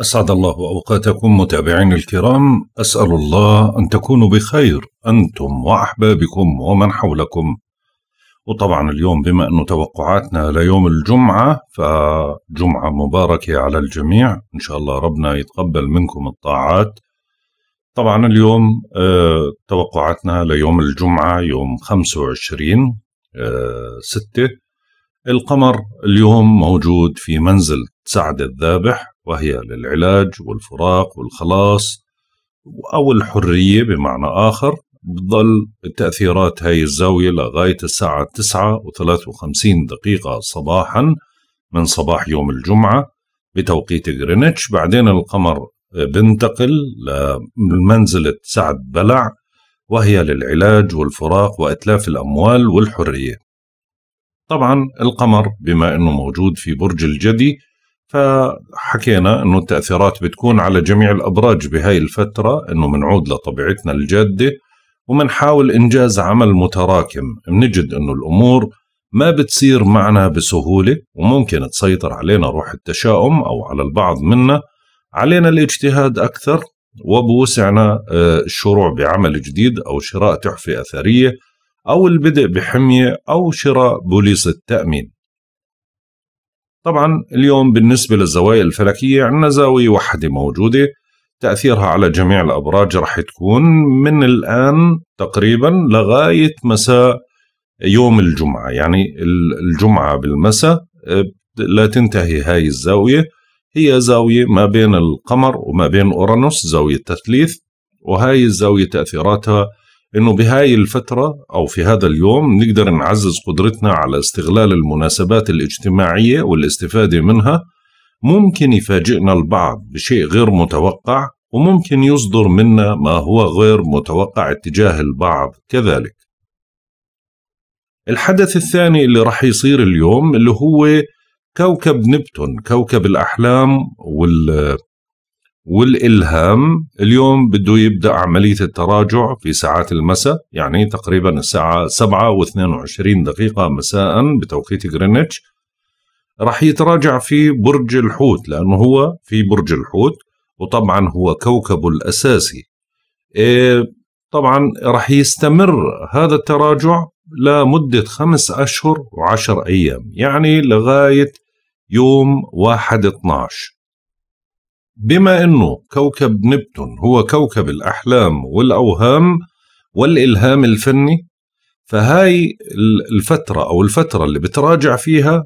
أسعد الله أوقاتكم متابعين الكرام أسأل الله أن تكونوا بخير أنتم وأحبابكم ومن حولكم وطبعا اليوم بما أن توقعاتنا ليوم الجمعة فجمعة مباركة على الجميع إن شاء الله ربنا يتقبل منكم الطاعات طبعا اليوم آه، توقعاتنا ليوم الجمعة يوم 25 آه، ستة 6 القمر اليوم موجود في منزل سعد الذابح وهي للعلاج والفراق والخلاص أو الحرية بمعنى آخر بتضل التأثيرات هاي الزاوية لغاية الساعة 9 و دقيقة صباحا من صباح يوم الجمعة بتوقيت غرينتش بعدين القمر بنتقل لمنزلة سعد بلع وهي للعلاج والفراق وإتلاف الأموال والحرية طبعا القمر بما أنه موجود في برج الجدي فحكينا انه التاثيرات بتكون على جميع الابراج بهاي الفتره انه بنعود لطبيعتنا الجاده وبنحاول انجاز عمل متراكم بنجد انه الامور ما بتصير معنا بسهوله وممكن تسيطر علينا روح التشاؤم او على البعض منا علينا الاجتهاد اكثر وبوسعنا آه، الشروع بعمل جديد او شراء تحفه اثريه او البدء بحميه او شراء بوليصه تامين طبعا اليوم بالنسبة للزوايا الفلكية عندنا زاوية واحدة موجودة تأثيرها على جميع الأبراج رح تكون من الآن تقريبا لغاية مساء يوم الجمعة يعني الجمعة بالمساء آه، لا تنتهي هاي الزاوية هي زاوية ما بين القمر وما بين أورانوس زاوية تثليث وهاي الزاوية تأثيراتها انه بهاي الفتره او في هذا اليوم نقدر نعزز قدرتنا على استغلال المناسبات الاجتماعيه والاستفاده منها ممكن يفاجئنا البعض بشيء غير متوقع وممكن يصدر منا ما هو غير متوقع اتجاه البعض كذلك الحدث الثاني اللي راح يصير اليوم اللي هو كوكب نبتون كوكب الأحلام وال والإلهام اليوم بده يبدأ عملية التراجع في ساعات المساء يعني تقريبا الساعة 7 و22 دقيقة مساء بتوقيت غرينتش راح يتراجع في برج الحوت لأنه هو في برج الحوت وطبعا هو كوكبه الأساسي إيه، طبعا راح يستمر هذا التراجع لمدة خمس أشهر وعشر أيام يعني لغاية يوم واحد 12 بما أنه كوكب نبتون هو كوكب الأحلام والأوهام والإلهام الفني فهاي الفترة أو الفترة اللي بتراجع فيها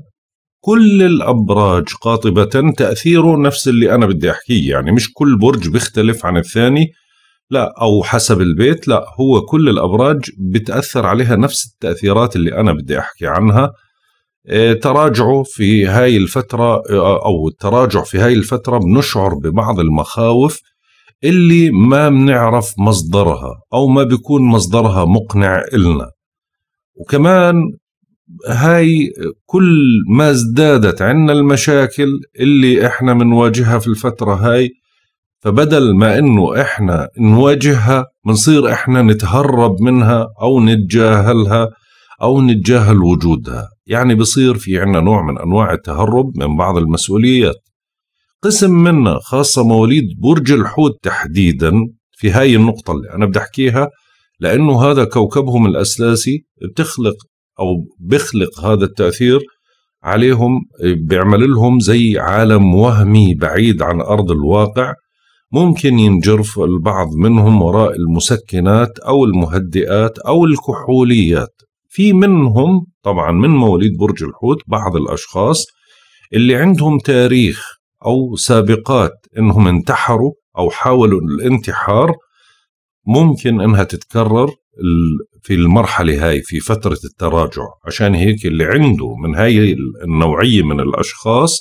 كل الأبراج قاطبة تأثيره نفس اللي أنا بدي أحكيه يعني مش كل برج بيختلف عن الثاني لا أو حسب البيت لا هو كل الأبراج بتأثر عليها نفس التأثيرات اللي أنا بدي أحكي عنها آه، تراجعه في هاي الفترة آه، آه، أو التراجع في هاي الفترة بنشعر ببعض المخاوف اللي ما بنعرف مصدرها أو ما بيكون مصدرها مقنع إلنا وكمان هاي كل ما ازدادت عنا المشاكل اللي احنا بنواجهها في الفترة هاي فبدل ما انه احنا نواجهها بنصير احنا نتهرب منها او نتجاهلها او نتجاهل وجودها يعني بصير في عنا نوع من أنواع التهرب من بعض المسؤوليات قسم منا خاصة مواليد برج الحوت تحديدا في هاي النقطة اللي أنا بدي أحكيها لأنه هذا كوكبهم الأساسي بتخلق أو بخلق هذا التأثير عليهم بيعمل لهم زي عالم وهمي بعيد عن أرض الواقع ممكن ينجرف البعض منهم وراء المسكنات أو المهدئات أو الكحوليات في منهم طبعا من مواليد برج الحوت بعض الأشخاص اللي عندهم تاريخ أو سابقات إنهم انتحروا أو حاولوا الانتحار ممكن إنها تتكرر في المرحلة هاي في فترة التراجع عشان هيك اللي عنده من هاي النوعية من الأشخاص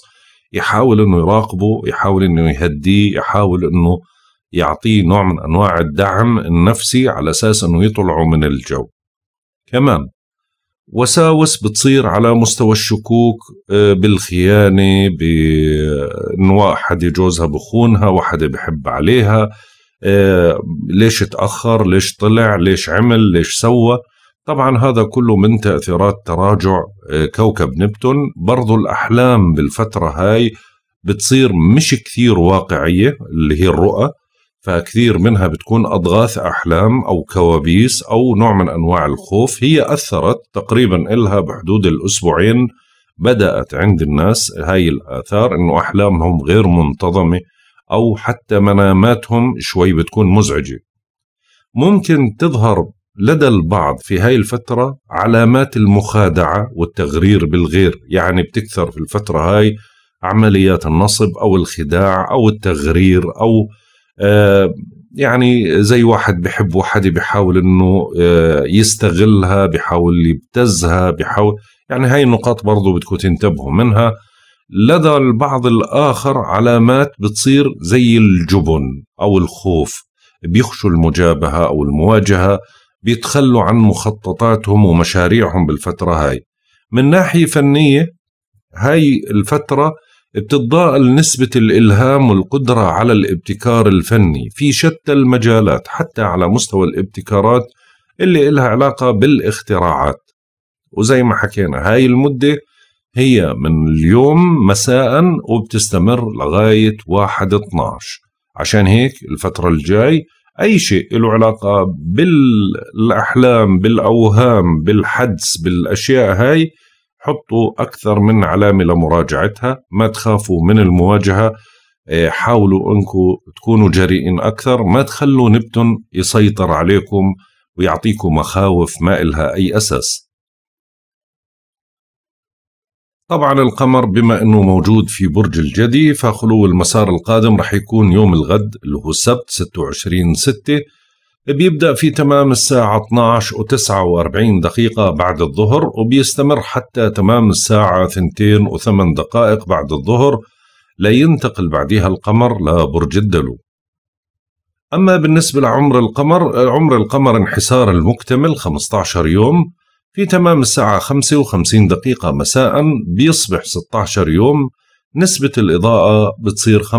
يحاول إنه يراقبه يحاول إنه يهديه يحاول إنه يعطيه نوع من أنواع الدعم النفسي على أساس إنه يطلعوا من الجو كمان وساوس بتصير على مستوى الشكوك آه، بالخيانة بأن واحد يجوزها بخونها وحدا بحب عليها آه، ليش تأخر ليش طلع ليش عمل ليش سوى طبعا هذا كله من تأثيرات تراجع آه، كوكب نبتون برضو الأحلام بالفترة هاي بتصير مش كثير واقعية اللي هي الرؤى فكثير منها بتكون أضغاث أحلام أو كوابيس أو نوع من أنواع الخوف هي أثرت تقريبا إلها بحدود الأسبوعين بدأت عند الناس هاي الآثار أنه أحلامهم غير منتظمة أو حتى مناماتهم شوي بتكون مزعجة ممكن تظهر لدى البعض في هاي الفترة علامات المخادعة والتغرير بالغير يعني بتكثر في الفترة هاي عمليات النصب أو الخداع أو التغرير أو يعني زي واحد بحب وحده بحاول انه آه، يستغلها بحاول يبتزها بحاول يعني هاي النقاط برضو بدكم تنتبهوا منها لدى البعض الآخر علامات بتصير زي الجبن أو الخوف بيخشوا المجابهة أو المواجهة بيتخلوا عن مخططاتهم ومشاريعهم بالفترة هاي من ناحية فنية هاي الفترة بتتضاءل نسبة الإلهام والقدرة على الابتكار الفني في شتى المجالات حتى على مستوى الابتكارات اللي إلها علاقة بالاختراعات وزي ما حكينا هاي المدة هي من اليوم مساء وبتستمر لغاية واحد 12 عشان هيك الفترة الجاي أي شيء له علاقة بالأحلام بالأوهام بالحدس بالأشياء هاي حطوا أكثر من علامة لمراجعتها ما تخافوا من المواجهة إيه، حاولوا أنكم تكونوا جريئين أكثر ما تخلوا نبتون يسيطر عليكم ويعطيكم مخاوف ما إلها أي أساس طبعا القمر بما أنه موجود في برج الجدي فخلو المسار القادم رح يكون يوم الغد اللي هو السبت 26 6 بيبدأ في تمام الساعة 12 و 49 دقيقة بعد الظهر وبيستمر حتى تمام الساعة 2 و 8 دقائق بعد الظهر لينتقل بعدها القمر لبرج الدلو أما بالنسبة لعمر القمر عمر القمر انحسار المكتمل 15 يوم في تمام الساعة 55 دقيقة مساء بيصبح 16 يوم نسبة الإضاءة بتصير 95%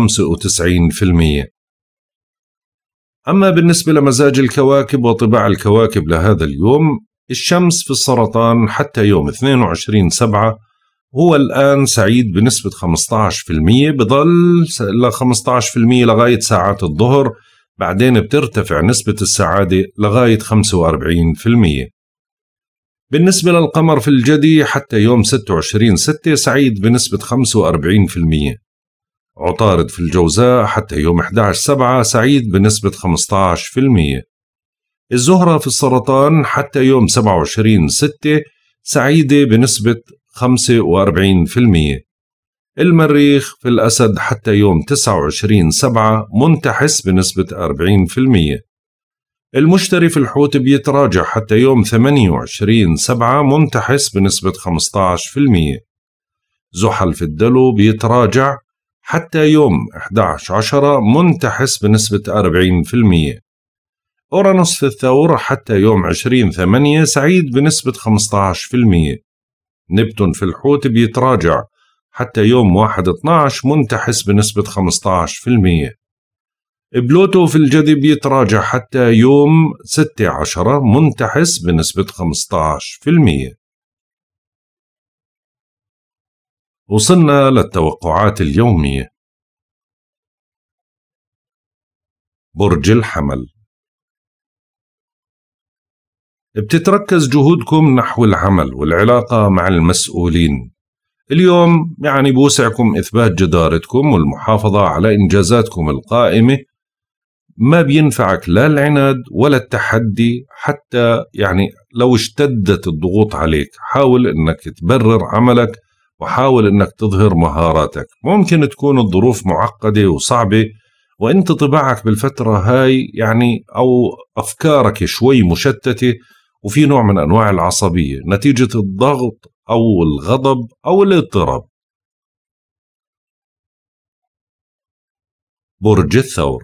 أما بالنسبة لمزاج الكواكب وطباع الكواكب لهذا اليوم الشمس في السرطان حتى يوم 22 سبعة هو الآن سعيد بنسبة 15% بضل ل 15% لغاية ساعات الظهر بعدين بترتفع نسبة السعادة لغاية 45% بالنسبة للقمر في الجدي حتى يوم 26 ستة سعيد بنسبة 45% عطارد في الجوزاء حتى يوم 11 سبعة سعيد بنسبة 15% الزهرة في السرطان حتى يوم 27 ستة سعيدة بنسبة 45% المريخ في الأسد حتى يوم 29 سبعة منتحس بنسبة 40% المشتري في الحوت بيتراجع حتى يوم 28 سبعة منتحس بنسبة 15% زحل في الدلو بيتراجع حتى يوم 11 منتحس بنسبة 40% أورانوس في الثور حتى يوم 20 8 سعيد بنسبة 15% نبتون في الحوت بيتراجع حتى يوم 1 12 منتحس بنسبة 15% بلوتو في الجذب بيتراجع حتى يوم 6 عشرة منتحس بنسبة 15% وصلنا للتوقعات اليومية برج الحمل بتتركز جهودكم نحو العمل والعلاقة مع المسؤولين اليوم يعني بوسعكم إثبات جدارتكم والمحافظة على إنجازاتكم القائمة ما بينفعك لا العناد ولا التحدي حتى يعني لو اشتدت الضغوط عليك حاول أنك تبرر عملك وحاول أنك تظهر مهاراتك ممكن تكون الظروف معقدة وصعبة وانت طباعك بالفترة هاي يعني أو أفكارك شوي مشتتة وفي نوع من أنواع العصبية نتيجة الضغط أو الغضب أو الاضطراب برج الثور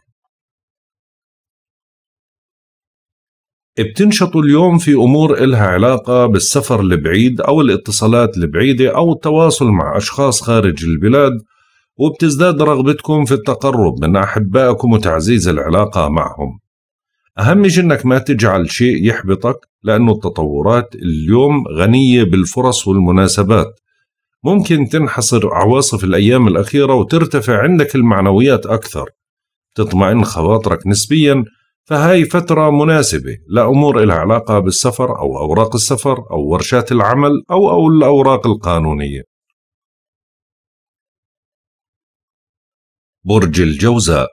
بتنشطوا اليوم في أمور إلها علاقة بالسفر البعيد أو الاتصالات البعيدة أو التواصل مع أشخاص خارج البلاد وبتزداد رغبتكم في التقرب من أحبائكم وتعزيز العلاقة معهم أهم شيء أنك ما تجعل شيء يحبطك لأنه التطورات اليوم غنية بالفرص والمناسبات ممكن تنحصر عواصف الأيام الأخيرة وترتفع عندك المعنويات أكثر تطمئن خواطرك نسبياً فهاي فترة مناسبة لأمور لها علاقة بالسفر أو أوراق السفر أو ورشات العمل أو, أو الأوراق القانونية برج الجوزاء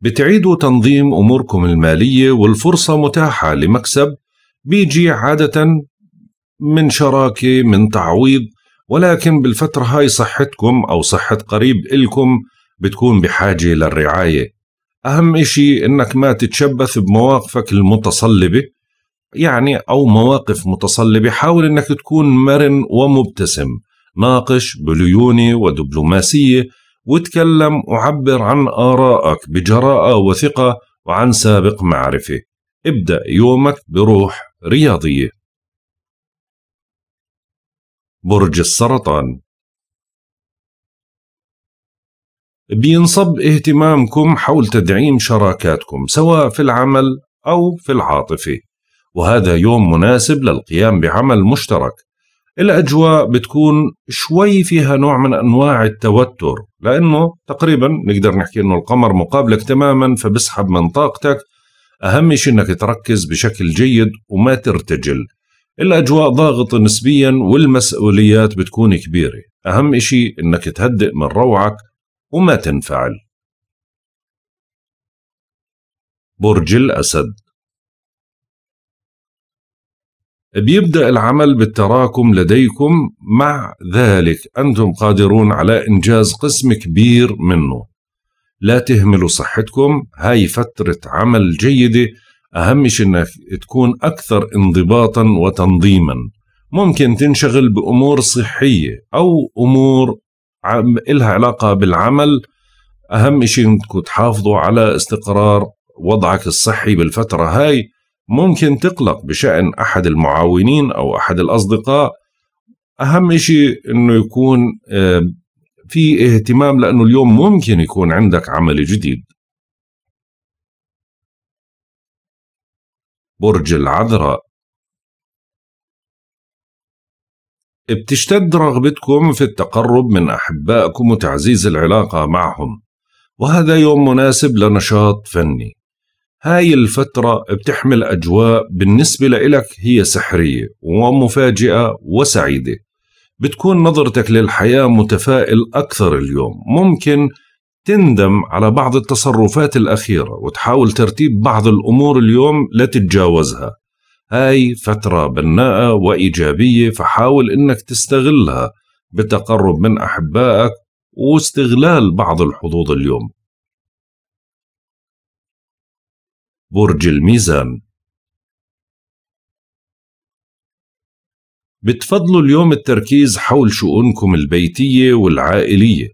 بتعيدوا تنظيم أموركم المالية والفرصة متاحة لمكسب بيجي عادة من شراكة من تعويض ولكن بالفترة هاي صحتكم أو صحة قريب إلكم بتكون بحاجة للرعاية أهم إشي أنك ما تتشبث بمواقفك المتصلبة يعني أو مواقف متصلبة حاول أنك تكون مرن ومبتسم ناقش بليونة ودبلوماسية وتكلم وعبر عن آرائك بجراءة وثقة وعن سابق معرفة ابدأ يومك بروح رياضية برج السرطان بينصب اهتمامكم حول تدعيم شراكاتكم سواء في العمل أو في العاطفة وهذا يوم مناسب للقيام بعمل مشترك الأجواء بتكون شوي فيها نوع من أنواع التوتر لأنه تقريبا نقدر نحكي أنه القمر مقابلك تماما فبسحب من طاقتك أهم شيء أنك تركز بشكل جيد وما ترتجل الأجواء ضاغطة نسبيا والمسؤوليات بتكون كبيرة أهم شيء أنك تهدئ من روعك وما تنفعل برج الأسد بيبدأ العمل بالتراكم لديكم مع ذلك أنتم قادرون على إنجاز قسم كبير منه لا تهملوا صحتكم هاي فترة عمل جيدة أهم شيء أنك تكون أكثر انضباطا وتنظيما ممكن تنشغل بأمور صحية أو أمور إلها علاقة بالعمل أهم شيء أنكم تحافظوا على استقرار وضعك الصحي بالفترة هاي ممكن تقلق بشأن أحد المعاونين أو أحد الأصدقاء أهم شيء أنه يكون في اهتمام لأنه اليوم ممكن يكون عندك عمل جديد برج العذراء بتشتد رغبتكم في التقرب من أحبائكم وتعزيز العلاقة معهم وهذا يوم مناسب لنشاط فني هاي الفترة بتحمل أجواء بالنسبة لإلك هي سحرية ومفاجئة وسعيدة بتكون نظرتك للحياة متفائل أكثر اليوم ممكن تندم على بعض التصرفات الأخيرة وتحاول ترتيب بعض الأمور اليوم لتتجاوزها هاي فترة بناءة وإيجابية فحاول إنك تستغلها بتقرب من أحبائك واستغلال بعض الحظوظ اليوم برج الميزان بتفضلوا اليوم التركيز حول شؤونكم البيتية والعائلية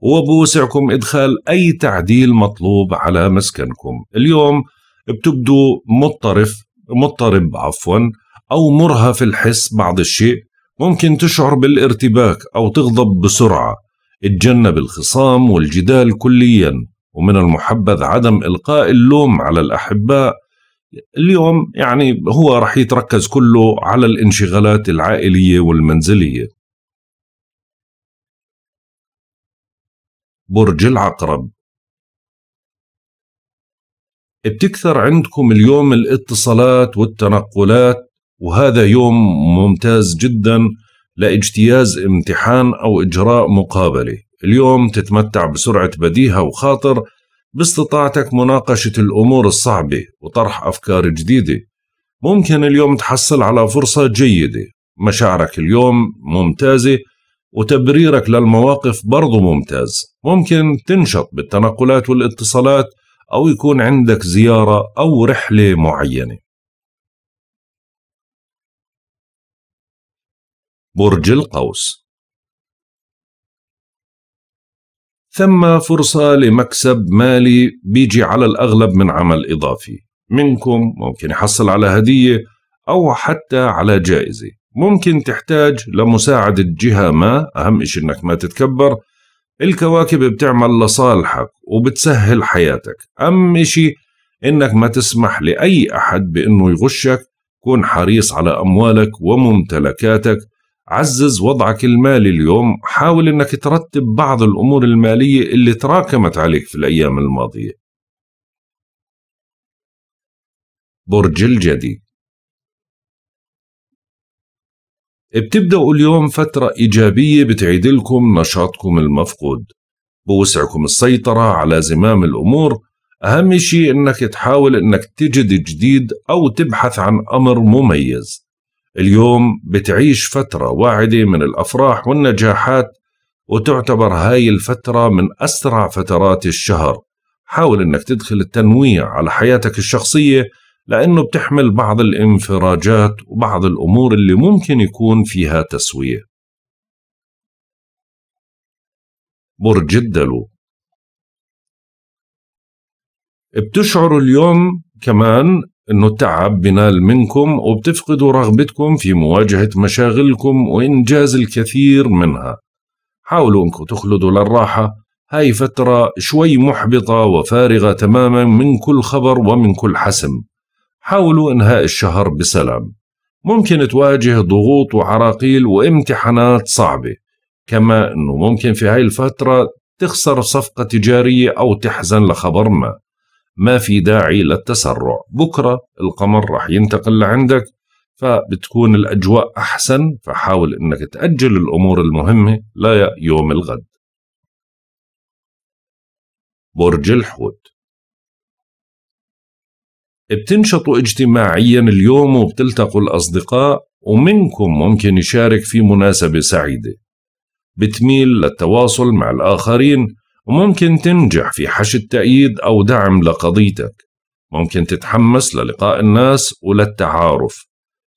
وبوسعكم إدخال أي تعديل مطلوب على مسكنكم اليوم بتبدو مضطرف مضطرب عفوا أو مرهف الحس بعض الشيء ممكن تشعر بالارتباك أو تغضب بسرعة اتجنب الخصام والجدال كليا ومن المحبذ عدم إلقاء اللوم على الأحباء اليوم يعني هو رح يتركز كله على الانشغالات العائلية والمنزلية برج العقرب بتكثر عندكم اليوم الاتصالات والتنقلات وهذا يوم ممتاز جدا لاجتياز امتحان او اجراء مقابله اليوم تتمتع بسرعه بديهه وخاطر باستطاعتك مناقشه الامور الصعبه وطرح افكار جديده ممكن اليوم تحصل على فرصه جيده مشاعرك اليوم ممتازه وتبريرك للمواقف برضو ممتاز ممكن تنشط بالتنقلات والاتصالات أو يكون عندك زيارة أو رحلة معينة برج القوس ثم فرصة لمكسب مالي بيجي على الأغلب من عمل إضافي منكم ممكن يحصل على هدية أو حتى على جائزة ممكن تحتاج لمساعدة جهة ما أهم إشي أنك ما تتكبر الكواكب بتعمل لصالحك وبتسهل حياتك أهم إشي إنك ما تسمح لأي أحد بإنه يغشك كن حريص على أموالك وممتلكاتك عزز وضعك المالي اليوم حاول إنك ترتب بعض الأمور المالية اللي تراكمت عليك في الأيام الماضية برج الجدي بتبدأوا اليوم فترة إيجابية بتعيد لكم نشاطكم المفقود بوسعكم السيطرة على زمام الأمور أهم شيء أنك تحاول أنك تجد جديد أو تبحث عن أمر مميز اليوم بتعيش فترة واعدة من الأفراح والنجاحات وتعتبر هاي الفترة من أسرع فترات الشهر حاول أنك تدخل التنويع على حياتك الشخصية لأنه بتحمل بعض الانفراجات وبعض الأمور اللي ممكن يكون فيها تسوية برج الدلو بتشعروا اليوم كمان انه التعب بنال منكم وبتفقدوا رغبتكم في مواجهة مشاغلكم وإنجاز الكثير منها حاولوا انكم تخلدوا للراحة هاي فترة شوي محبطة وفارغة تماما من كل خبر ومن كل حسم حاولوا إنهاء الشهر بسلام ممكن تواجه ضغوط وعراقيل وامتحانات صعبة كما أنه ممكن في هاي الفترة تخسر صفقة تجارية أو تحزن لخبر ما ما في داعي للتسرع بكرة القمر رح ينتقل لعندك فبتكون الأجواء أحسن فحاول أنك تأجل الأمور المهمة لا يوم الغد برج الحوت بتنشطوا اجتماعيا اليوم وبتلتقوا الأصدقاء ومنكم ممكن يشارك في مناسبة سعيدة بتميل للتواصل مع الآخرين وممكن تنجح في حشد تأييد أو دعم لقضيتك ممكن تتحمس للقاء الناس وللتعارف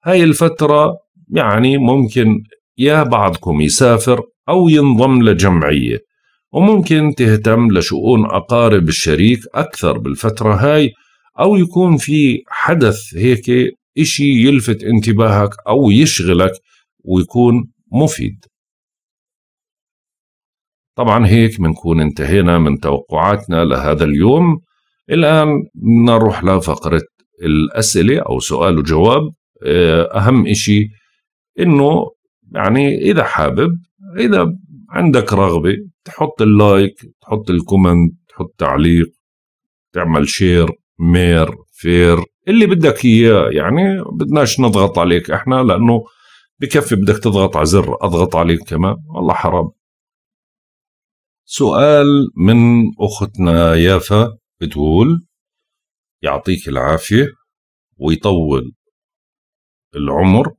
هاي الفترة يعني ممكن يا بعضكم يسافر أو ينضم لجمعية وممكن تهتم لشؤون أقارب الشريك أكثر بالفترة هاي او يكون في حدث هيك إشي يلفت انتباهك او يشغلك ويكون مفيد طبعا هيك بنكون انتهينا من توقعاتنا لهذا اليوم الآن نروح لفقرة الأسئلة أو سؤال وجواب آه، أهم إشي إنه يعني إذا حابب إذا عندك رغبة تحط اللايك تحط الكومنت تحط تعليق تعمل شير مير فير اللي بدك اياه يعني بدناش نضغط عليك احنا لانه بكفي بدك تضغط على زر اضغط عليك كمان والله حرام سؤال من اختنا يافا بتقول يعطيك العافيه ويطول العمر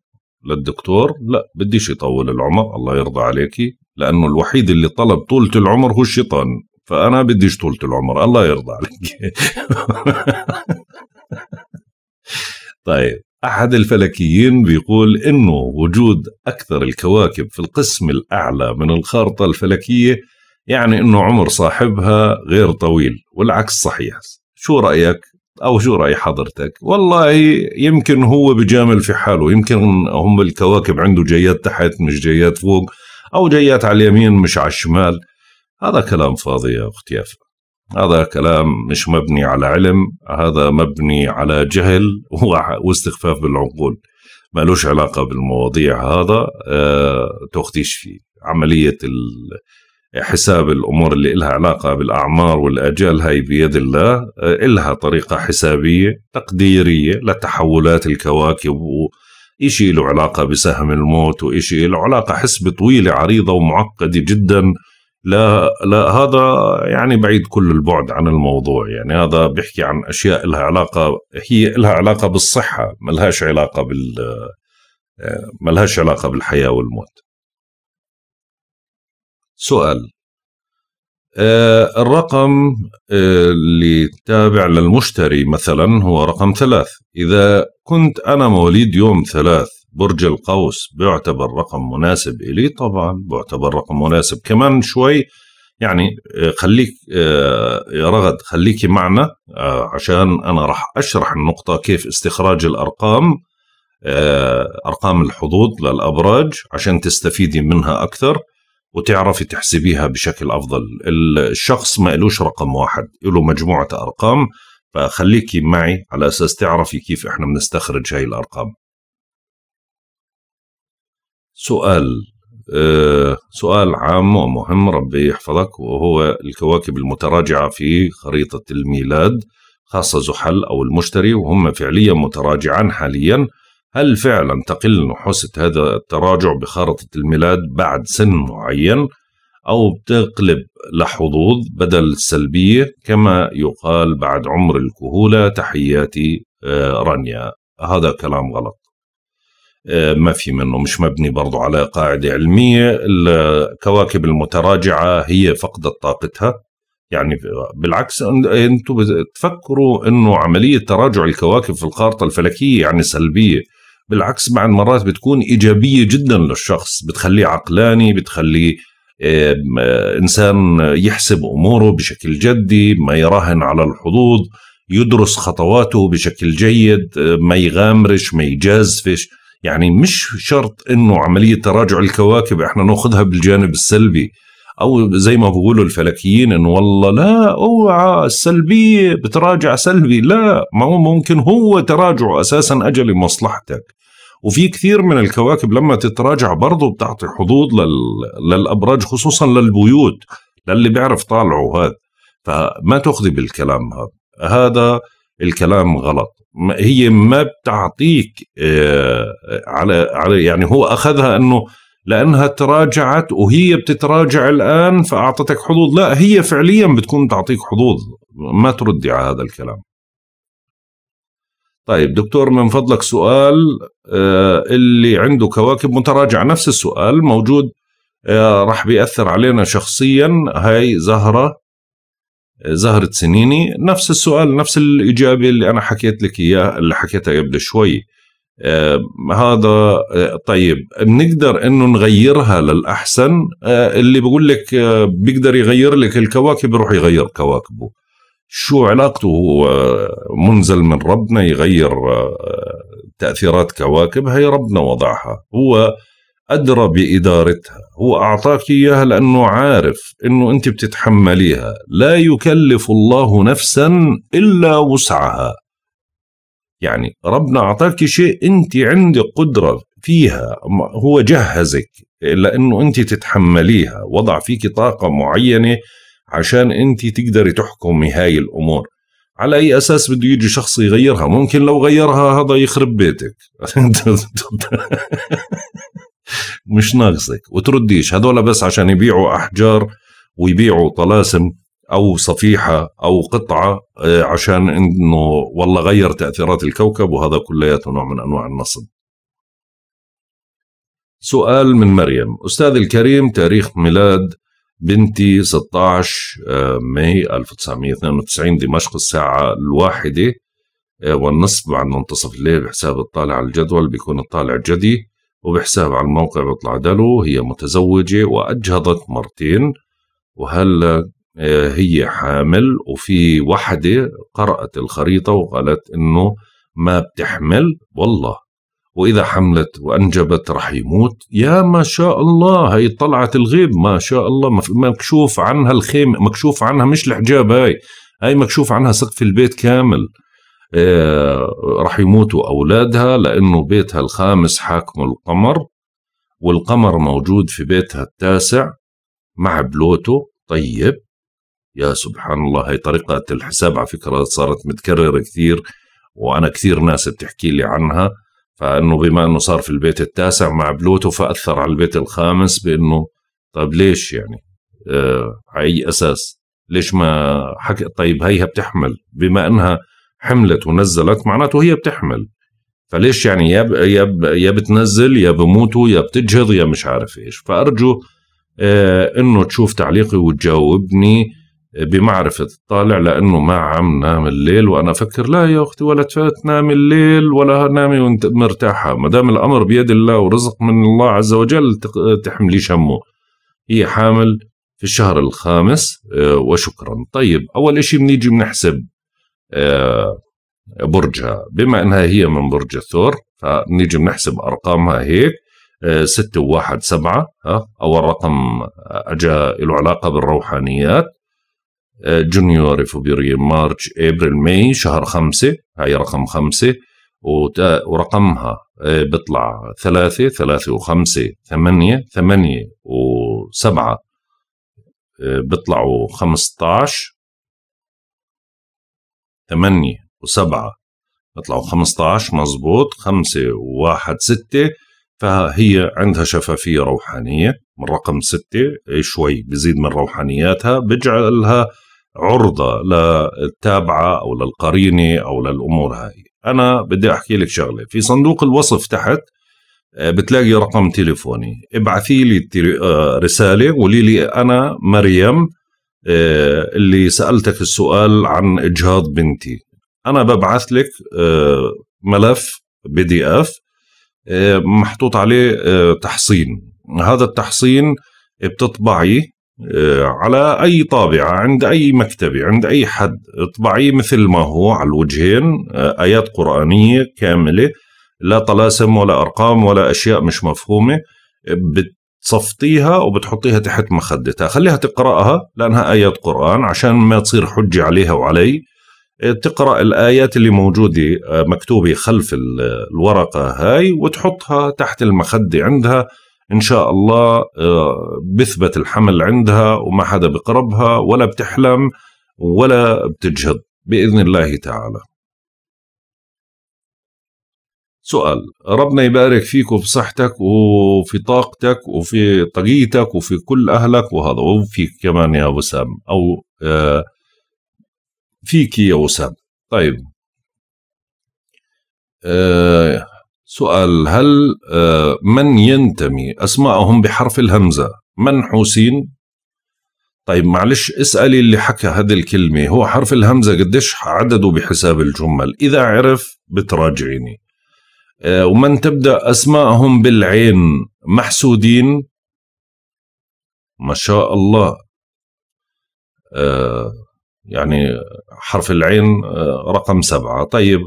للدكتور لا بديش يطول العمر الله يرضى عليكي لانه الوحيد اللي طلب طولة العمر هو الشيطان فانا بديش طولة العمر الله يرضى عليك طيب أحد الفلكيين بيقول إنه وجود أكثر الكواكب في القسم الأعلى من الخارطة الفلكية يعني إنه عمر صاحبها غير طويل والعكس صحيح شو رأيك أو شو رأي حضرتك والله يمكن هو بجامل في حاله يمكن هم الكواكب عنده جيات تحت مش جيات فوق أو جيات على اليمين مش على الشمال هذا كلام فاضي يا أختي يافا هذا كلام مش مبني على علم هذا مبني على جهل واستخفاف بالعقول مالوش علاقة بالمواضيع هذا أه فيه عملية حساب الأمور اللي إلها علاقة بالأعمار والأجال هاي بيد الله آه، إلها طريقة حسابية تقديرية لتحولات الكواكب وإشي له علاقة بسهم الموت وإشي له علاقة حسبة طويلة عريضة ومعقدة جداً لا لا هذا يعني بعيد كل البعد عن الموضوع يعني هذا بيحكي عن اشياء لها علاقه هي لها علاقه بالصحه ما لهاش علاقه بال ما لهاش علاقه بالحياه والموت سؤال الرقم اللي تابع للمشتري مثلا هو رقم ثلاث إذا كنت أنا مواليد يوم ثلاث برج القوس بيعتبر رقم مناسب إلي طبعا بيعتبر رقم مناسب كمان شوي يعني آه، خليك آه، يا رغد خليكي معنا آه، عشان أنا راح أشرح النقطة كيف استخراج الأرقام أرقام الحظوظ للأبراج عشان تستفيدي منها أكثر وتعرفي تحسبيها بشكل أفضل الشخص ما إلوش رقم واحد إلو مجموعة أرقام فخليكي معي على أساس تعرفي كيف إحنا بنستخرج هاي الأرقام سؤال آه، سؤال عام ومهم ربي يحفظك وهو الكواكب المتراجعة في خريطة الميلاد خاصة زحل أو المشتري وهم فعليا متراجعان حاليا هل فعلا تقل نحوسة هذا التراجع بخارطة الميلاد بعد سن معين أو بتقلب لحظوظ بدل السلبية كما يقال بعد عمر الكهولة تحياتي آه، رانيا هذا كلام غلط آه، ما في منه مش مبني برضو على قاعدة علمية الكواكب المتراجعة هي فقدت طاقتها يعني بالعكس انتم تفكروا انه عملية تراجع الكواكب في الخارطة الفلكية يعني سلبية بالعكس بعد مرات بتكون إيجابية جدا للشخص بتخليه عقلاني بتخليه آه، إنسان يحسب أموره بشكل جدي ما يراهن على الحظوظ يدرس خطواته بشكل جيد آه، ما يغامرش ما يجازفش يعني مش شرط انه عمليه تراجع الكواكب احنا ناخذها بالجانب السلبي او زي ما بيقولوا الفلكيين انه والله لا اوعى السلبيه بتراجع سلبي لا ما هو ممكن هو تراجعه اساسا اجى لمصلحتك وفي كثير من الكواكب لما تتراجع برضه بتعطي حظوظ للابراج خصوصا للبيوت للي بيعرف طالعه هذا فما تاخذي بالكلام هذا هذا الكلام غلط هي ما بتعطيك آه، على على يعني هو اخذها انه لانها تراجعت وهي بتتراجع الان فاعطتك حظوظ لا هي فعليا بتكون تعطيك حظوظ ما تردي على هذا الكلام طيب دكتور من فضلك سؤال آه، اللي عنده كواكب متراجعة نفس السؤال موجود آه، راح بيأثر علينا شخصيا هاي زهرة زهرة سنيني نفس السؤال نفس الإجابة اللي أنا حكيت لك إياه اللي حكيتها قبل شوي آه هذا آه، طيب بنقدر انه نغيرها للاحسن آه اللي بقول لك آه بيقدر يغير لك الكواكب يروح يغير كواكبه شو علاقته هو آه، منزل من ربنا يغير آه، تاثيرات كواكب هي ربنا وضعها هو أدرى بإدارتها هو أعطاك إياها لأنه عارف أنه أنت بتتحمليها لا يكلف الله نفسا إلا وسعها يعني ربنا أعطاك شيء أنت عندك قدرة فيها هو جهزك لأنه أنت تتحمليها وضع فيك طاقة معينة عشان أنت تقدري تحكمي هاي الأمور على أي أساس بده يجي شخص يغيرها ممكن لو غيرها هذا يخرب بيتك مش ناقصك وترديش هذول بس عشان يبيعوا أحجار ويبيعوا طلاسم أو صفيحة أو قطعة آه، عشان إنه والله غير تأثيرات الكوكب وهذا كلياته نوع من أنواع النصب سؤال من مريم أستاذ الكريم تاريخ ميلاد بنتي 16 آه، ماي 1992 دمشق الساعة الواحدة آه، والنصف بعد منتصف الليل بحساب الطالع على الجدول بيكون الطالع جدي وبحساب على الموقع بيطلع دلو هي متزوجة وأجهضت مرتين وهلا آه، هي حامل وفي وحدة قرأت الخريطة وقالت إنه ما بتحمل والله وإذا حملت وأنجبت رح يموت يا ما شاء الله هي طلعت الغيب ما شاء الله مكشوف عنها الخيم مكشوف عنها مش الحجاب هاي هاي مكشوف عنها سقف البيت كامل آه، رح يموتوا أولادها لأنه بيتها الخامس حاكمه القمر والقمر موجود في بيتها التاسع مع بلوتو طيب يا سبحان الله هي طريقة الحساب على فكرة صارت متكررة كثير وأنا كثير ناس بتحكي لي عنها فانه بما انه صار في البيت التاسع مع بلوتو فاثر على البيت الخامس بانه طيب ليش يعني؟ آه على اي اساس؟ ليش ما حكي طيب هيها بتحمل بما انها حملت ونزلت معناته هي بتحمل فليش يعني يا يا يا بتنزل يا بموتوا يا بتجهض يا مش عارف ايش فارجو آه، انه تشوف تعليقي وتجاوبني آه، بمعرفة الطالع لأنه ما عم نام الليل وأنا أفكر لا يا أختي ولا تفات نام الليل ولا نامي وأنت مرتاحة ما دام الأمر بيد الله ورزق من الله عز وجل تحملي شمه هي حامل في الشهر الخامس آه، وشكرا طيب أول إشي بنيجي بنحسب آه، برجها بما انها هي من برج الثور فنيجي بنحسب ارقامها هيك آه، ستة وواحد سبعة أول رقم أجا له علاقة بالروحانيات آه، جونيوري فبراير مارش ابريل ماي شهر خمسة هاي رقم خمسة ورقمها بيطلع ثلاثة ثلاثة وخمسة ثمانية ثمانية وسبعة بيطلعوا 15 8 و7 بيطلعوا 15 مزبوط 5 و1 6 فهي عندها شفافية روحانية من رقم 6 إيه، شوي بزيد من روحانياتها بجعلها عرضة للتابعة أو للقرينة أو للأمور هاي أنا بدي أحكي لك شغلة في صندوق الوصف تحت آه، بتلاقي رقم تليفوني ابعثي لي آه، رسالة قولي لي أنا مريم آه، اللي سالتك السؤال عن اجهاض بنتي انا ببعث لك آه، ملف بي دي اف آه، محطوط عليه تحصين هذا التحصين بتطبعيه على اي طابعه عند اي مكتبه عند اي حد اطبعيه مثل ما هو على الوجهين ايات قرانيه كامله لا طلاسم ولا ارقام ولا اشياء مش مفهومه بت تصفطيها وبتحطيها تحت مخدتها خليها تقرأها لأنها آيات قرآن عشان ما تصير حجة عليها وعلي تقرأ الآيات اللي موجودة آه، مكتوبة خلف الورقة هاي وتحطها تحت المخدة عندها إن شاء الله آه، بثبت الحمل عندها وما حدا بقربها ولا بتحلم ولا بتجهض بإذن الله تعالى سؤال ربنا يبارك فيك وفي صحتك وفي طاقتك وفي طقيتك وفي كل أهلك وهذا وفيك كمان يا وسام أو آه، فيك يا وسام طيب آه، سؤال هل آه، من ينتمي أسمائهم بحرف الهمزة من حسين طيب معلش اسألي اللي حكى هذه الكلمة هو حرف الهمزة قديش عدده بحساب الجمل إذا عرف بتراجعيني آه، ومن تبدأ أسماءهم بالعين محسودين ما شاء الله آه، يعني حرف العين آه، رقم سبعة طيب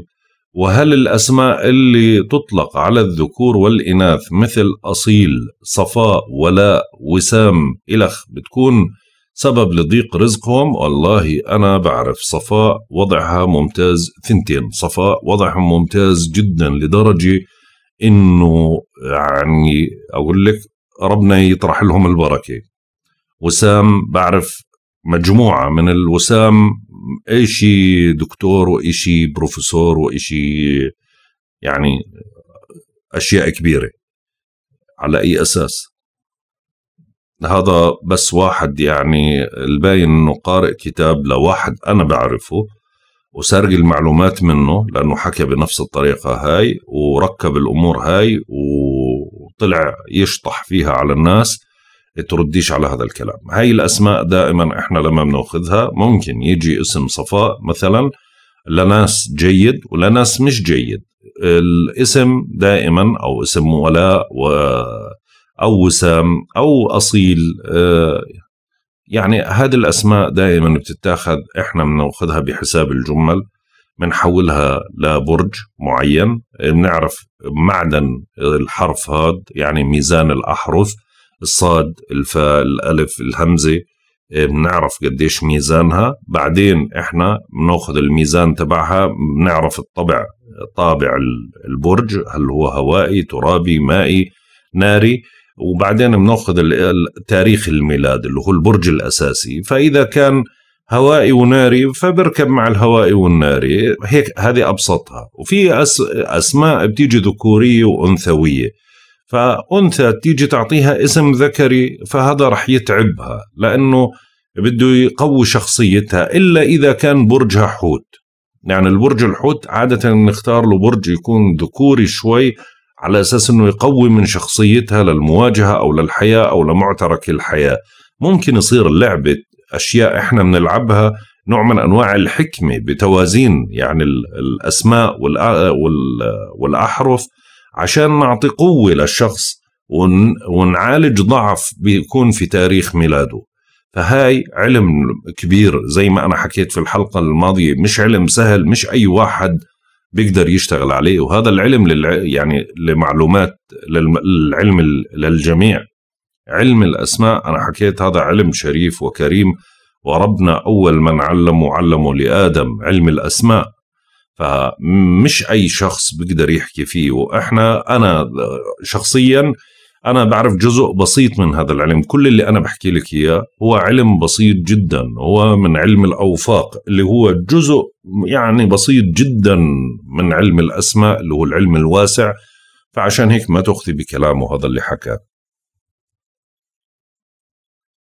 وهل الأسماء اللي تطلق على الذكور والإناث مثل أصيل صفاء ولاء وسام إلخ بتكون سبب لضيق رزقهم والله أنا بعرف صفاء وضعها ممتاز ثنتين صفاء وضعهم ممتاز جدا لدرجة إنه يعني أقول لك ربنا يطرح لهم البركة وسام بعرف مجموعة من الوسام إشي دكتور وإشي بروفيسور وإشي يعني أشياء كبيرة على أي أساس هذا بس واحد يعني الباين انه قارئ كتاب لواحد انا بعرفه وسرق المعلومات منه لانه حكى بنفس الطريقه هاي وركب الامور هاي وطلع يشطح فيها على الناس ترديش على هذا الكلام هاي الاسماء دائما احنا لما بناخذها ممكن يجي اسم صفاء مثلا لناس جيد ولناس مش جيد الاسم دائما او اسم ولاء و او وسام او اصيل آه، يعني هذه الاسماء دائما بتتاخذ احنا بناخذها بحساب الجمل بنحولها لبرج معين بنعرف معدن الحرف هاد يعني ميزان الاحرف الصاد الفاء الالف الهمزه آه، بنعرف قديش ميزانها بعدين احنا بناخذ الميزان تبعها بنعرف الطبع طابع البرج هل هو هوائي ترابي مائي ناري وبعدين بناخذ تاريخ الميلاد اللي هو البرج الاساسي فاذا كان هوائي وناري فبركب مع الهوائي والناري هيك هذه ابسطها وفي أس اسماء بتيجي ذكوريه وانثويه فانثى تيجي تعطيها اسم ذكري فهذا رح يتعبها لانه بده يقوي شخصيتها الا اذا كان برجها حوت يعني البرج الحوت عاده نختار له برج يكون ذكوري شوي على أساس أنه يقوي من شخصيتها للمواجهة أو للحياة أو لمعترك الحياة ممكن يصير اللعبة أشياء إحنا بنلعبها نوع من أنواع الحكمة بتوازين يعني الأسماء والأحرف عشان نعطي قوة للشخص ونعالج ضعف بيكون في تاريخ ميلاده فهاي علم كبير زي ما أنا حكيت في الحلقة الماضية مش علم سهل مش أي واحد بيقدر يشتغل عليه وهذا العلم للع... يعني لمعلومات للعلم للجميع علم الأسماء أنا حكيت هذا علم شريف وكريم وربنا أول من علمه علمه لآدم علم الأسماء فمش أي شخص بيقدر يحكي فيه وإحنا أنا شخصياً أنا بعرف جزء بسيط من هذا العلم كل اللي أنا بحكي لك إياه هو علم بسيط جدا هو من علم الأوفاق اللي هو جزء يعني بسيط جدا من علم الأسماء اللي هو العلم الواسع فعشان هيك ما تأخذي بكلامه هذا اللي حكاه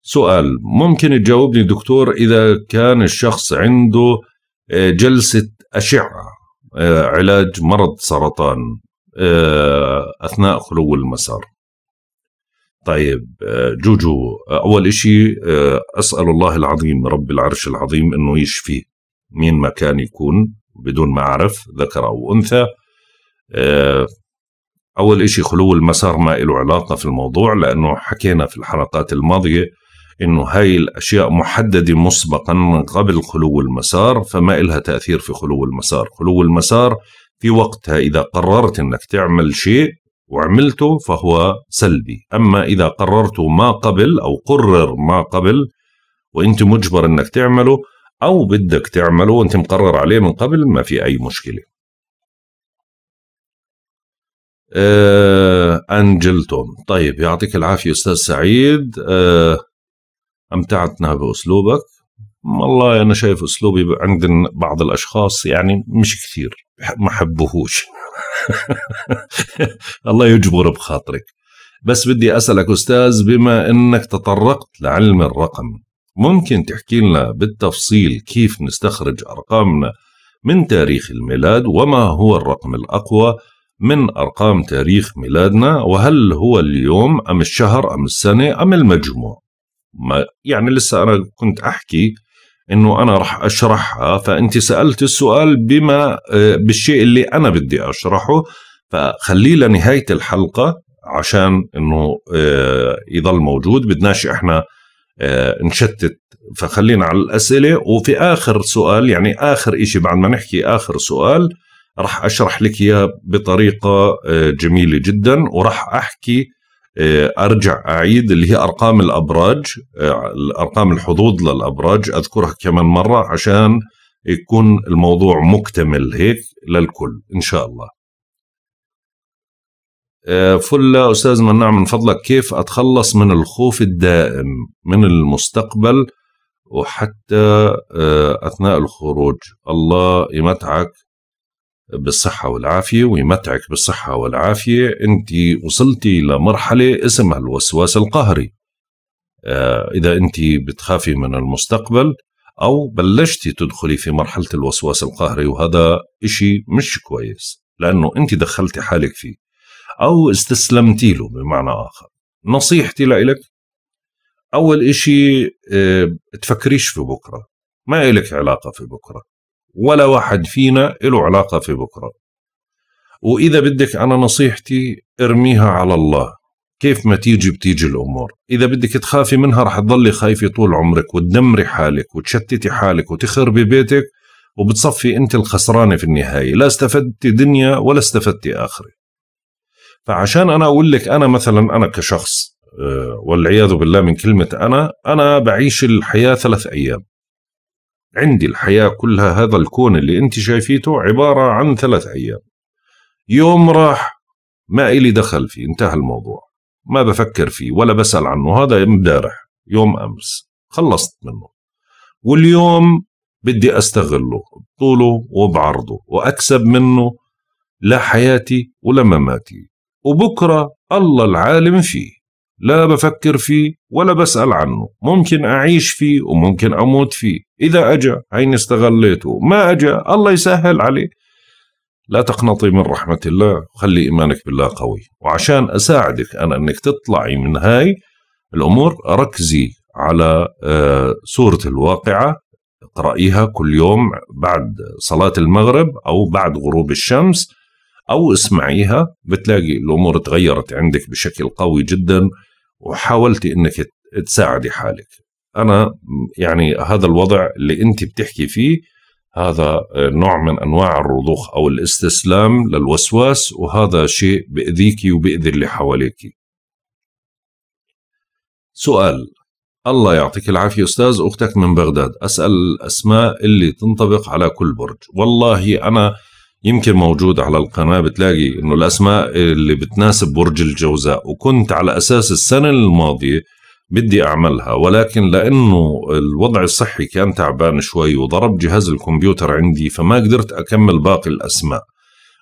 سؤال ممكن تجاوبني دكتور إذا كان الشخص عنده آه، جلسة أشعة آه، علاج مرض سرطان آه، أثناء خلو المسار طيب آه، جوجو آه، اول إشي آه، اسال الله العظيم رب العرش العظيم انه يشفيه مين ما كان يكون بدون ما اعرف ذكر او انثى اول إشي خلو المسار ما له علاقه في الموضوع لانه حكينا في الحلقات الماضيه انه هاي الاشياء محدده مسبقا من قبل خلو المسار فما إلها تاثير في خلو المسار خلو المسار في وقتها اذا قررت انك تعمل شيء وعملته فهو سلبي أما إذا قررت ما قبل أو قرر ما قبل وأنت مجبر أنك تعمله أو بدك تعمله وأنت مقرر عليه من قبل ما في أي مشكلة آه، أنجلتون طيب يعطيك العافية أستاذ سعيد آه، أمتعتنا بأسلوبك والله أنا شايف أسلوبي عند بعض الأشخاص يعني مش كثير ما حبهوش الله يجبر بخاطرك بس بدي أسألك أستاذ بما أنك تطرقت لعلم الرقم ممكن تحكي لنا بالتفصيل كيف نستخرج أرقامنا من تاريخ الميلاد وما هو الرقم الأقوى من أرقام تاريخ ميلادنا وهل هو اليوم أم الشهر أم السنة أم المجموع ما يعني لسه أنا كنت أحكي انه انا راح اشرحها فانت سالت السؤال بما آه، بالشيء اللي انا بدي اشرحه فخليه لنهايه الحلقه عشان انه آه، يضل موجود بدناش احنا آه، نشتت فخلينا على الاسئله وفي اخر سؤال يعني اخر شيء بعد ما نحكي اخر سؤال راح اشرح لك اياه بطريقه جميله جدا وراح احكي آه، ارجع اعيد اللي هي ارقام الابراج آه، ارقام الحظوظ للابراج اذكرها كمان مره عشان يكون الموضوع مكتمل هيك للكل ان شاء الله آه، فلا استاذ مناع نعم، من فضلك كيف اتخلص من الخوف الدائم من المستقبل وحتى اثناء الخروج الله يمتعك بالصحة والعافية ويمتعك بالصحة والعافية أنت وصلتي لمرحلة اسمها الوسواس القهري آه، إذا أنت بتخافي من المستقبل أو بلشتي تدخلي في مرحلة الوسواس القهري وهذا إشي مش كويس لأنه أنت دخلتي حالك فيه أو استسلمتي له بمعنى آخر نصيحتي لإلك أول إشي آه، تفكريش في بكرة ما إلك علاقة في بكرة ولا واحد فينا له علاقة في بكرة وإذا بدك أنا نصيحتي ارميها على الله كيف ما تيجي بتيجي الأمور إذا بدك تخافي منها رح تضلي خايفة طول عمرك وتدمري حالك وتشتتي حالك وتخربي بيتك وبتصفي أنت الخسرانة في النهاية لا استفدتي دنيا ولا استفدتي آخرة فعشان أنا أقول لك أنا مثلا أنا كشخص آه، والعياذ بالله من كلمة أنا أنا بعيش الحياة ثلاث أيام عندي الحياة كلها هذا الكون اللي انت شايفيته عبارة عن ثلاث أيام يوم راح ما إلي دخل فيه انتهى الموضوع ما بفكر فيه ولا بسأل عنه هذا امبارح يوم أمس خلصت منه واليوم بدي أستغله بطوله وبعرضه وأكسب منه لا حياتي ولا مماتي وبكرة الله العالم فيه لا بفكر فيه ولا بسأل عنه ممكن أعيش فيه وممكن أموت فيه إذا أجا عيني استغليته ما أجا الله يسهل عليه لا تقنطي من رحمة الله وخلي إيمانك بالله قوي وعشان أساعدك أنا أنك تطلعي من هاي الأمور ركزي على آه، سورة الواقعة اقرأيها كل يوم بعد صلاة المغرب أو بعد غروب الشمس أو اسمعيها بتلاقي الأمور تغيرت عندك بشكل قوي جدا وحاولتي انك تساعدي حالك انا يعني هذا الوضع اللي انت بتحكي فيه هذا نوع من انواع الرضوخ او الاستسلام للوسواس وهذا شيء باذيكي وباذي اللي حواليكي سؤال الله يعطيك العافية أستاذ أختك من بغداد أسأل الأسماء اللي تنطبق على كل برج والله أنا يمكن موجود على القناة بتلاقي انه الاسماء اللي بتناسب برج الجوزاء وكنت على اساس السنة الماضية بدي اعملها ولكن لانه الوضع الصحي كان تعبان شوي وضرب جهاز الكمبيوتر عندي فما قدرت اكمل باقي الاسماء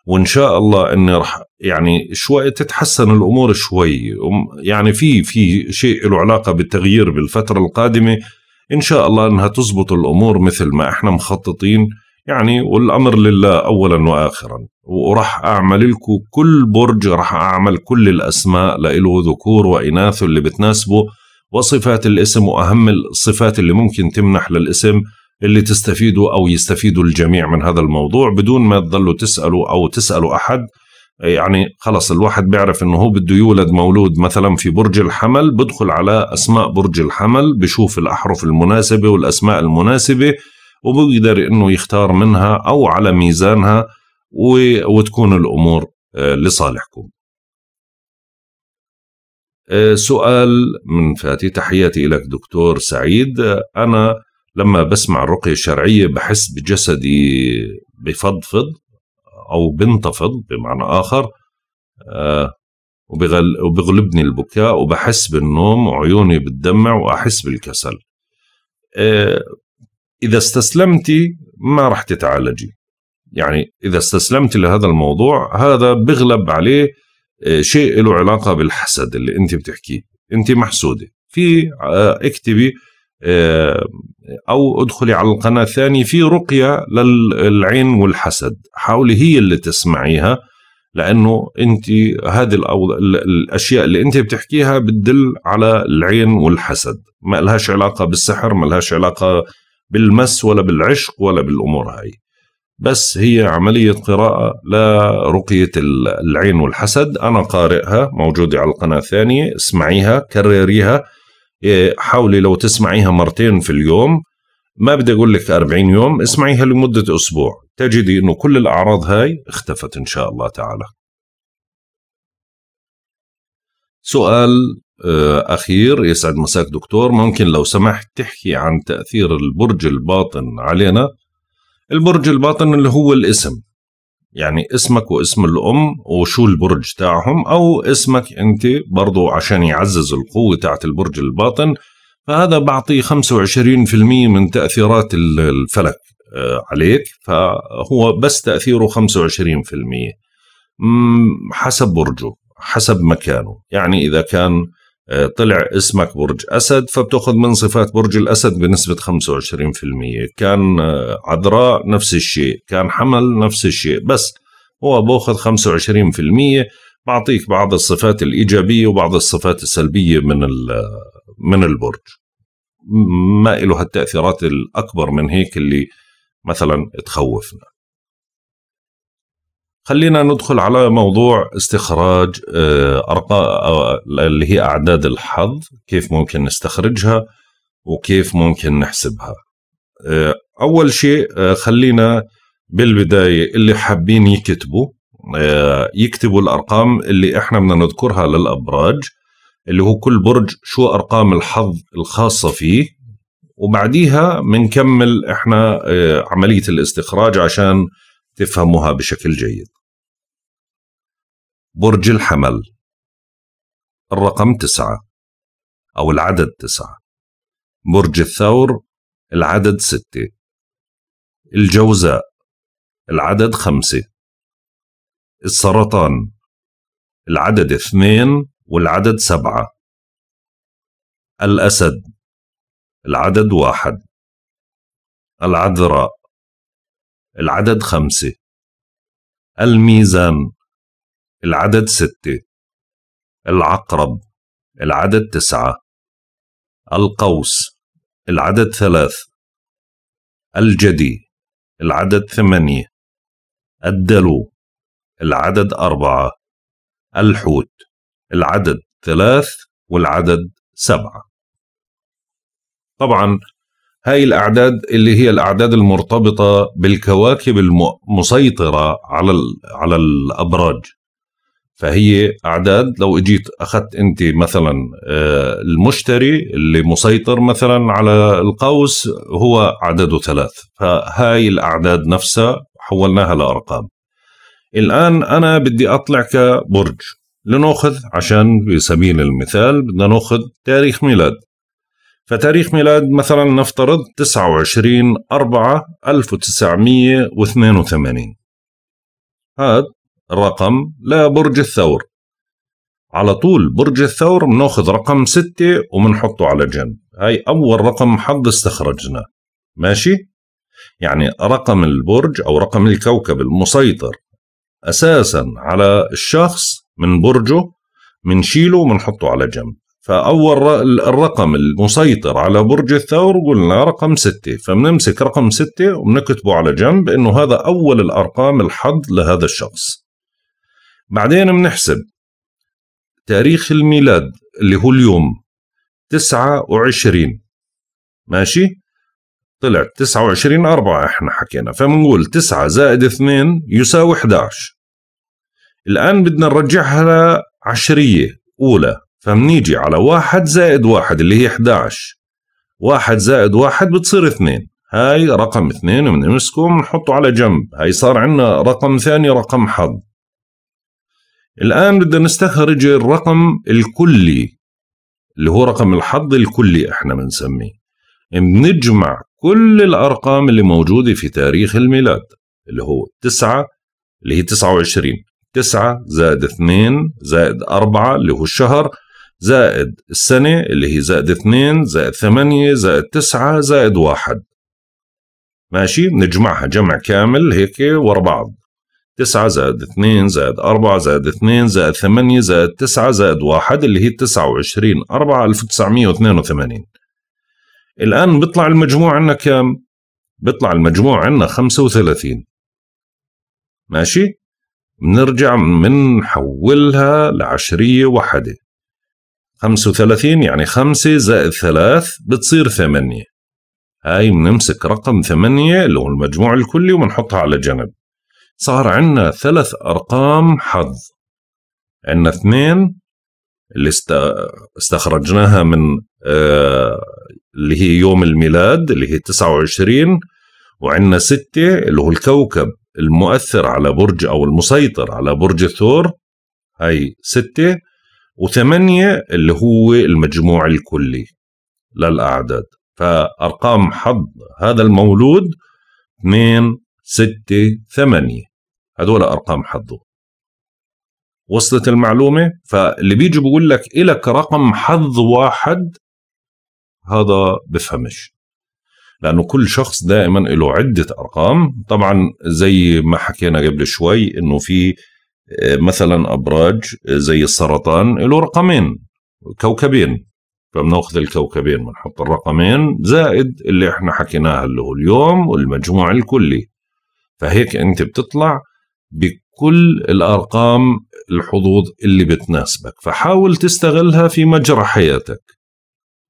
وان شاء الله اني رح يعني شوي تتحسن الامور شوي يعني في في شيء له علاقه بالتغيير بالفتره القادمه ان شاء الله انها تزبط الامور مثل ما احنا مخططين يعني والأمر لله أولا وآخرا وراح أعمل لكم كل برج راح أعمل كل الأسماء لإله ذكور وإناث اللي بتناسبه وصفات الاسم وأهم الصفات اللي ممكن تمنح للاسم اللي تستفيدوا أو يستفيدوا الجميع من هذا الموضوع بدون ما تظلوا تسألوا أو تسألوا أحد يعني خلص الواحد بيعرف انه هو بده يولد مولود مثلا في برج الحمل بدخل على اسماء برج الحمل بشوف الاحرف المناسبه والاسماء المناسبه وبيقدر انه يختار منها او على ميزانها وتكون الامور آه، لصالحكم. آه، سؤال من فاتي تحياتي لك دكتور سعيد انا لما بسمع الرقيه الشرعيه بحس بجسدي بفضفض او بنتفض بمعنى اخر آه، وبغلبني البكاء وبحس بالنوم وعيوني بتدمع واحس بالكسل اذا استسلمتي ما راح تتعالجي يعني اذا استسلمتي لهذا الموضوع هذا بغلب عليه آه، شيء له علاقه بالحسد اللي انت بتحكيه انت محسوده في آه، اكتبي آه، او ادخلي على القناه الثانيه في رقيه للعين والحسد حاولي هي اللي تسمعيها لانه انت هذه الاشياء اللي انت بتحكيها بتدل على العين والحسد ما لهاش علاقه بالسحر ما لهاش علاقه بالمس ولا بالعشق ولا بالامور هاي بس هي عملية قراءة لرقية العين والحسد أنا قارئها موجودة على القناة الثانية اسمعيها كرريها إيه، حاولي لو تسمعيها مرتين في اليوم ما بدي أقول لك 40 يوم اسمعيها لمدة أسبوع تجدي أنه كل الأعراض هاي اختفت إن شاء الله تعالى سؤال آه، أخير يسعد مساك دكتور ممكن لو سمحت تحكي عن تأثير البرج الباطن علينا البرج الباطن اللي هو الاسم يعني اسمك واسم الأم وشو البرج تاعهم أو اسمك أنت برضو عشان يعزز القوة تاعت البرج الباطن فهذا بعطي 25% من تأثيرات الفلك آه، عليك فهو بس تأثيره 25% حسب برجه حسب مكانه يعني إذا كان طلع اسمك برج أسد فبتأخذ من صفات برج الأسد بنسبة 25% كان آه، عذراء نفس الشيء كان حمل نفس الشيء بس هو بأخذ 25% بعطيك بعض الصفات الإيجابية وبعض الصفات السلبية من آه، من البرج ما له هالتأثيرات الأكبر من هيك اللي مثلا تخوفنا خلينا ندخل على موضوع استخراج آه، ارقام اللي هي اعداد الحظ كيف ممكن نستخرجها وكيف ممكن نحسبها آه، اول شيء آه، خلينا بالبدايه اللي حابين يكتبوا يكتبوا الارقام اللي احنا بدنا نذكرها للابراج اللي هو كل برج شو ارقام الحظ الخاصه فيه وبعديها بنكمل احنا عمليه الاستخراج عشان تفهمها بشكل جيد برج الحمل الرقم تسعة أو العدد تسعة برج الثور العدد ستة الجوزاء العدد خمسة السرطان العدد اثنين والعدد سبعة الأسد العدد واحد العذراء العدد خمسة الميزان العدد ستة العقرب العدد تسعة القوس العدد ثلاث الجدي العدد ثمانية الدلو العدد أربعة الحوت العدد ثلاث والعدد سبعة طبعا هاي الأعداد اللي هي الأعداد المرتبطة بالكواكب المسيطرة على على الأبراج فهي أعداد لو إجيت أخذت أنت مثلا آه، المشتري اللي مسيطر مثلا على القوس هو عدده ثلاث فهاي الأعداد نفسها حولناها لأرقام الآن أنا بدي أطلع كبرج لنأخذ عشان في سبيل المثال بدنا نأخذ تاريخ ميلاد فتاريخ ميلاد مثلا نفترض 29 4 1982 هذا الرقم لبرج الثور على طول برج الثور بناخذ رقم 6 وبنحطه على جنب هاي أول رقم حظ استخرجناه ماشي يعني رقم البرج أو رقم الكوكب المسيطر أساسا على الشخص من برجه منشيله ومنحطه على جنب فاول الرقم المسيطر على برج الثور قلنا رقم ستة فبنمسك رقم ستة وبنكتبه على جنب انه هذا اول الارقام الحظ لهذا الشخص بعدين بنحسب تاريخ الميلاد اللي هو اليوم تسعة وعشرين ماشي طلع تسعة وعشرين أربعة احنا حكينا فبنقول تسعة زائد اثنين يساوي 11 الآن بدنا نرجعها عشرية أولى فمنيجي على واحد زائد واحد اللي هي 11 واحد زائد واحد بتصير اثنين هاي رقم اثنين بنمسكه بنحطه على جنب هاي صار عندنا رقم ثاني رقم حظ الآن بدنا نستخرج الرقم الكلي اللي هو رقم الحظ الكلي احنا بنسميه بنجمع كل الأرقام اللي موجودة في تاريخ الميلاد اللي هو تسعة اللي هي تسعة وعشرين تسعة زائد اثنين زائد أربعة اللي هو الشهر زائد السنة اللي هي زائد اثنين زائد ثمانية زائد تسعة زائد واحد ماشي بنجمعها جمع كامل هيك ورا بعض تسعة زائد اثنين زائد أربعة زائد اثنين زائد ثمانية زائد تسعة زائد واحد اللي هي تسعة وعشرين أربعة ألف تسعمية واثنين وثمانين الآن بيطلع المجموع عنا كام؟ بيطلع المجموع عنا خمسة وثلاثين ماشي؟ بنرجع بنحولها لعشرية وحدة 35 يعني 5 زائد 3 بتصير 8 هاي بنمسك رقم 8 اللي هو المجموع الكلي وبنحطها على جنب صار عندنا ثلاث أرقام حظ عندنا اثنين اللي استخرجناها من آه اللي هي يوم الميلاد اللي هي 29 وعندنا ستة اللي هو الكوكب المؤثر على برج أو المسيطر على برج الثور هاي ستة وثمانية اللي هو المجموع الكلي للأعداد فأرقام حظ هذا المولود اثنين ستة ثمانية هذول أرقام حظه وصلت المعلومة فاللي بيجي بقول لك إلك رقم حظ واحد هذا بفهمش لأنه كل شخص دائما له عدة أرقام طبعا زي ما حكينا قبل شوي إنه في مثلا ابراج آه، زي السرطان له رقمين كوكبين فبناخذ الكوكبين بنحط الرقمين زائد اللي احنا حكيناها اللي هو اليوم والمجموع الكلي فهيك انت بتطلع بكل الارقام الحظوظ اللي بتناسبك فحاول تستغلها في مجرى حياتك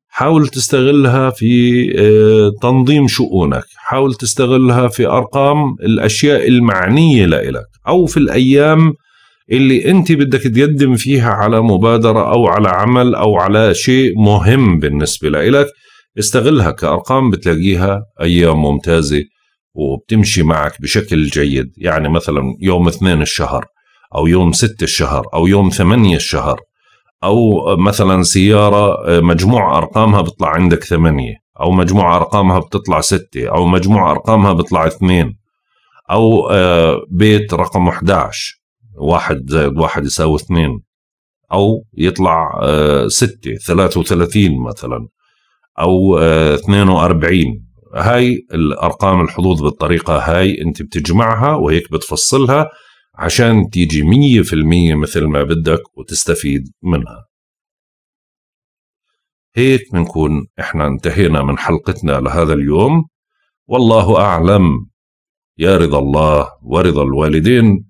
حاول تستغلها في آه، تنظيم شؤونك حاول تستغلها في ارقام الاشياء المعنيه لإلك او في الايام اللي انت بدك تقدم فيها على مبادره او على عمل او على شيء مهم بالنسبه لإلك استغلها كارقام بتلاقيها ايام ممتازه وبتمشي معك بشكل جيد يعني مثلا يوم اثنين الشهر او يوم ستة الشهر او يوم ثمانية الشهر او مثلا سياره مجموع ارقامها بطلع عندك ثمانية او مجموع ارقامها بتطلع ستة او مجموع ارقامها بطلع اثنين او آه، بيت رقم 11 واحد زائد واحد يساوي اثنين أو يطلع آه، ستة ثلاثة وثلاثين مثلا أو آه، اثنين وأربعين هاي الأرقام الحظوظ بالطريقة هاي أنت بتجمعها وهيك بتفصلها عشان تيجي مية في المية مثل ما بدك وتستفيد منها هيك بنكون احنا انتهينا من حلقتنا لهذا اليوم والله أعلم يا رضا الله ورضا الوالدين